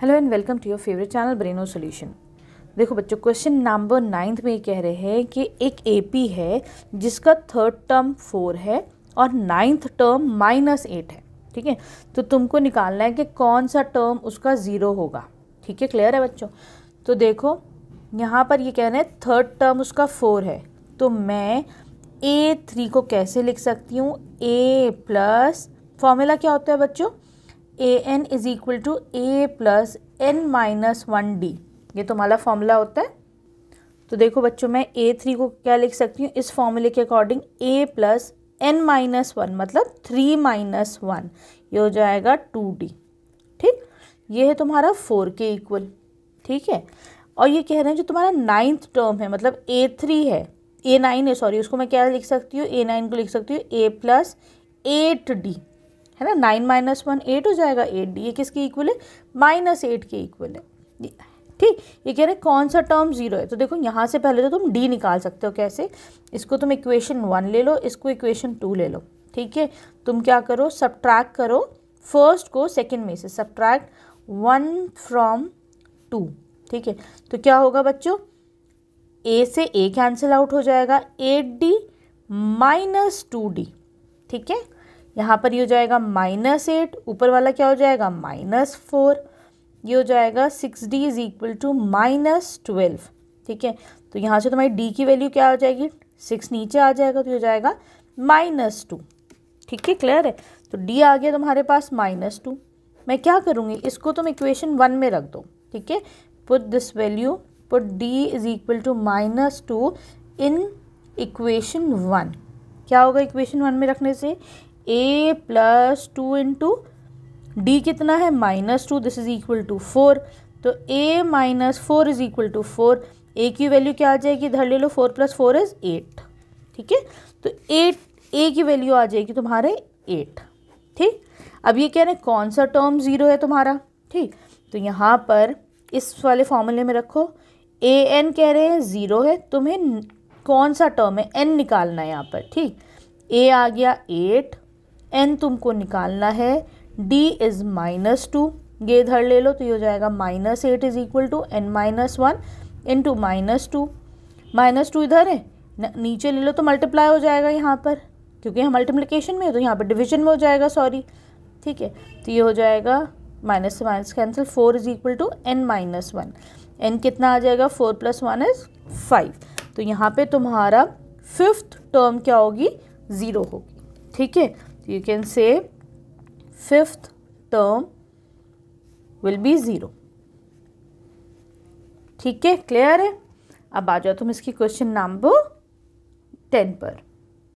hello and welcome to your favourite channel ब्रेनो solution देखो बच्चों क्वेश्चन नंबर नाइन्थ में ये कह रहे हैं कि एक एपी है जिसका थर्ड टर्म फोर है और नाइन्थ टर्म माइनस एट है ठीक है तो तुमको निकालना है कि कौन सा टर्म उसका ज़ीरो होगा ठीक है क्लियर है बच्चों तो देखो यहाँ पर ये कह रहे हैं थर्ड टर्म उसका फोर है तो मैं ए थ्री को कैसे लिख सकती हूँ ए प्लस फॉर्मूला क्या होता है बच्चों A N is equal to A plus N minus one D ये तुम्हारा फॉर्मूला होता है तो देखो बच्चों मैं ए थ्री को क्या लिख सकती हूँ इस फॉर्मूले के according A plus N minus one मतलब थ्री माइनस वन ये हो जाएगा टू डी ठीक ये है तुम्हारा फोर के इक्वल ठीक है और ये कह रहे हैं जो तुम्हारा नाइन्थ टर्म है मतलब ए थ्री है ए नाइन है सॉरी उसको मैं क्या लिख सकती हूँ ए नाइन को लिख सकती हूँ ए प्लस एट डी है ना नाइन माइनस वन एट हो जाएगा एट डी ये किसके इक्वल है माइनस एट के इक्वल है ठीक ये कह रहे हैं कौन सा टर्म जीरो है तो देखो यहाँ से पहले तो तुम डी निकाल सकते हो कैसे इसको तुम इक्वेशन वन ले लो इसको इक्वेशन टू ले लो ठीक है तुम क्या करो सब्ट्रैक्ट करो फर्स्ट को सेकेंड में से सब्ट्रैक्ट वन फ्रॉम टू ठीक है तो क्या होगा बच्चों ए से ए कैंसिल आउट हो जाएगा eight D minus two D ठीक है यहाँ पर ये हो जाएगा माइनस एट ऊपर वाला क्या हो जाएगा माइनस फोर ये हो जाएगा six D is equal to minus twelve ठीक है तो यहाँ से तुम्हारी डी की वैल्यू क्या हो जाएगी सिक्स नीचे आ जाएगा तो ये हो जाएगा माइनस टू ठीक है क्लियर है तो डी आ गया तुम्हारे पास माइनस टू मैं क्या करूँगी इसको तुम इक्वेशन वन में रख दो ठीक है put this value put d is equal to minus two in equation one क्या होगा इक्वेशन वन में रखने से a plus two into d कितना है minus two this is equal to four तो a minus four is equal to four a की value क्या आ जाएगी इधर ले लो four plus four is eight ठीक है तो एट ए की वैल्यू आ जाएगी तुम्हारे एट ठीक अब ये कह रहे हैं कौन सा टर्म ज़ीरो है तुम्हारा ठीक तो यहाँ पर इस वाले फॉर्मूले में रखो ए एन कह रहे हैं ज़ीरो है तुम्हें कौन सा टर्म है एन निकालना है यहाँ पर ठीक ए आ गया एट एन तुमको निकालना है डी इज़ माइनस टू ये इधर ले लो तो ये हो जाएगा minus eight is equal to n minus one into minus two minus two इधर है नीचे ले लो तो मल्टीप्लाई हो जाएगा यहाँ पर क्योंकि यहाँ मल्टीप्लीकेशन में है तो यहाँ पर डिविजन में हो जाएगा सॉरी ठीक है तो ये हो जाएगा माइनस से minus cancel four is equal to n minus one n कितना आ जाएगा four plus one is five तो यहाँ पे तुम्हारा फिफ्थ टर्म क्या होगी ज़ीरो होगी ठीक है you can say fifth term will be zero ठीक है क्लियर है अब आ जाओ तुम इसकी क्वेश्चन नंबर टेन पर